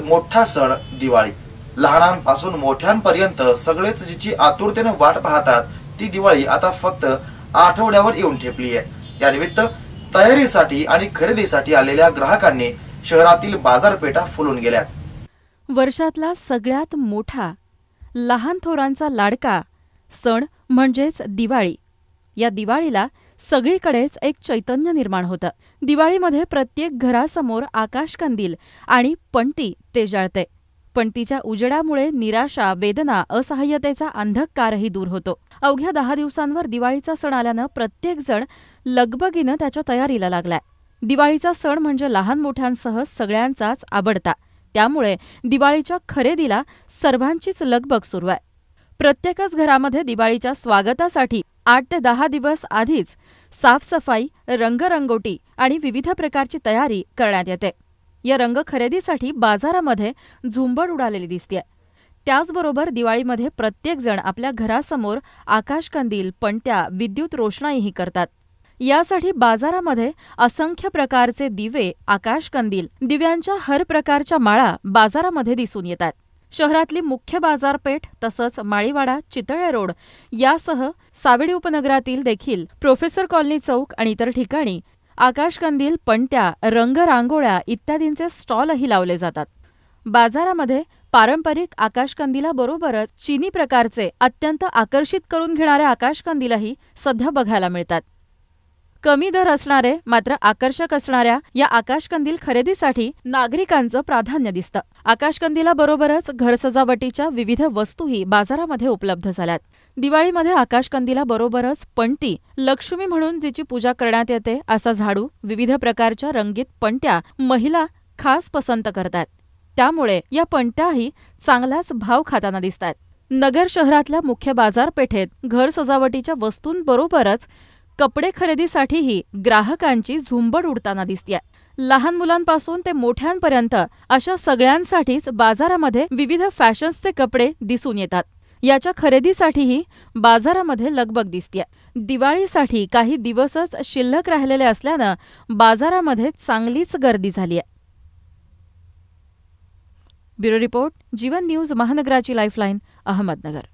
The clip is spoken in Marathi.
मोठा सण दिवाळी लहानांपासून मोठ्यांपर्यंत सगळेच जिची आतुरतेने वाट पाहतात ती दिवाळी आता फक्त आठवड्यावर येऊन ठेपली आहे यानिमित्त तयारीसाठी आणि खरेदीसाठी आलेल्या ग्राहकांनी शहरातील बाजारपेठा फुलून गेल्या वर्षातला सगळ्यात मोठा लहान थोरांचा लाडका सण म्हणजेच दिवाळी या दिवाळीला सगळीकडेच एक चैतन्य निर्माण होतं दिवाळीमध्ये प्रत्येक घरासमोर आकाशकंदील आणि पणती ते जाळते पणतीच्या उजेडामुळे निराशा वेदना असहाय्यतेचा अंधकारही दूर होतो अवघ्या दहा दिवसांवर दिवाळीचा सण आल्यानं प्रत्येकजण लगबगीनं त्याच्या तयारीला लागलाय दिवाळीचा सण म्हणजे लहान मोठ्यांसह सगळ्यांचाच आवडता त्यामुळे दिवाळीच्या खरेदीला सर्वांचीच लगबग सुरू आहे प्रत्येकच घरामध्ये दिवाळीच्या स्वागतासाठी आठ ते दहा दिवस आधीच साफसफाई रंगरंगोटी आणि विविध प्रकारची तयारी करण्यात येते या रंग खरेदीसाठी बाजारामध्ये झुंबड उडालेली दिसते त्याचबरोबर दिवाळीमध्ये प्रत्येकजण आपल्या घरासमोर आकाशकंदील पणत्या विद्युत रोषणाईही करतात यासाठी बाजारामध्ये असंख्य प्रकारचे दिवे आकाशकंदील दिव्यांच्या हर प्रकारच्या माळा बाजारामध्ये दिसून येतात शहरातली मुख्य बाजारपेठ तसंच माळीवाडा चितळे रोड यासह सावेडी उपनगरातील देखील प्रोफेसर कॉलनी चौक आणि इतर ठिकाणी आकाशकंदील पणत्या रंग रांगोळ्या इत्यादींचे स्टॉलही लावले जातात बाजारामध्ये पारंपरिक बरोबरच चिनी प्रकारचे अत्यंत आकर्षित करून घेणारे आकाशकंदीलही सध्या बघायला मिळतात कमी दर असणारे मात्र आकर्षक असणाऱ्या या आकाशकंदील खरेदीसाठी नागरिकांचं प्राधान्य दिसतं बरोबरच घर सजावटीच्या विविध वस्तूही बाजारामध्ये उपलब्ध झाल्यात दिवाळीमध्ये बरोबरच पणती लक्ष्मी म्हणून जिची पूजा करण्यात येते असा झाडू विविध प्रकारच्या रंगीत पणत्या महिला खास पसंत करतात त्यामुळे या पणत्याही चांगलाच भाव खाताना दिसतात नगर शहरातल्या मुख्य बाजारपेठेत घर सजावटीच्या वस्तूंबरोबरच कपडे खरेदीसाठीही ग्राहकांची झुंबड उडताना दिसतीय लहान मुलांपासून ते मोठ्यांपर्यंत अशा सगळ्यांसाठीच बाजारामध्ये विविध फॅशन्सचे कपडे दिसून येतात याच्या खरेदीसाठीही बाजारामध्ये लगबग दिसतीय दिवाळीसाठी काही दिवसच शिल्लक राहिलेले असल्यानं बाजारामध्ये चांगलीच गर्दी झाली आहे ब्युरो रिपोर्ट जीवन न्यूज महानगराची लाईफलाईन अहमदनगर